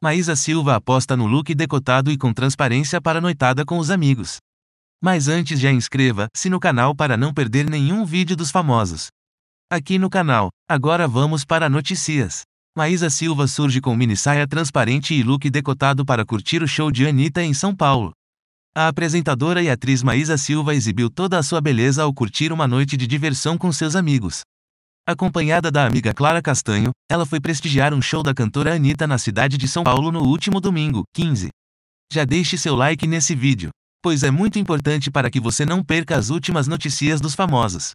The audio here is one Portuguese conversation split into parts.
Maísa Silva aposta no look decotado e com transparência para noitada com os amigos. Mas antes já inscreva-se no canal para não perder nenhum vídeo dos famosos. Aqui no canal, agora vamos para notícias. Maísa Silva surge com mini saia transparente e look decotado para curtir o show de Anitta em São Paulo. A apresentadora e atriz Maísa Silva exibiu toda a sua beleza ao curtir uma noite de diversão com seus amigos. Acompanhada da amiga Clara Castanho, ela foi prestigiar um show da cantora Anitta na cidade de São Paulo no último domingo, 15. Já deixe seu like nesse vídeo, pois é muito importante para que você não perca as últimas notícias dos famosos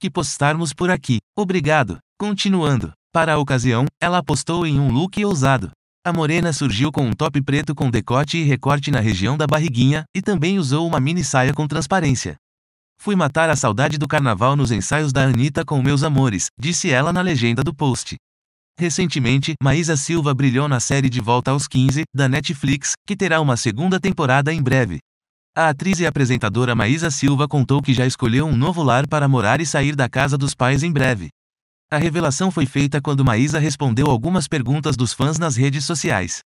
que postarmos por aqui. Obrigado. Continuando, para a ocasião, ela apostou em um look ousado. A morena surgiu com um top preto com decote e recorte na região da barriguinha e também usou uma mini saia com transparência. Fui matar a saudade do carnaval nos ensaios da Anitta com meus amores, disse ela na legenda do post. Recentemente, Maísa Silva brilhou na série De Volta aos 15, da Netflix, que terá uma segunda temporada em breve. A atriz e apresentadora Maísa Silva contou que já escolheu um novo lar para morar e sair da casa dos pais em breve. A revelação foi feita quando Maísa respondeu algumas perguntas dos fãs nas redes sociais.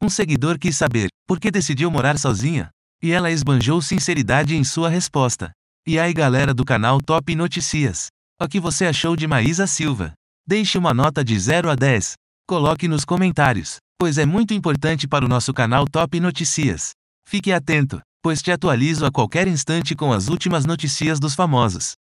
Um seguidor quis saber por que decidiu morar sozinha, e ela esbanjou sinceridade em sua resposta. E aí galera do canal Top Notícias. O que você achou de Maísa Silva? Deixe uma nota de 0 a 10. Coloque nos comentários, pois é muito importante para o nosso canal Top Notícias. Fique atento, pois te atualizo a qualquer instante com as últimas notícias dos famosos.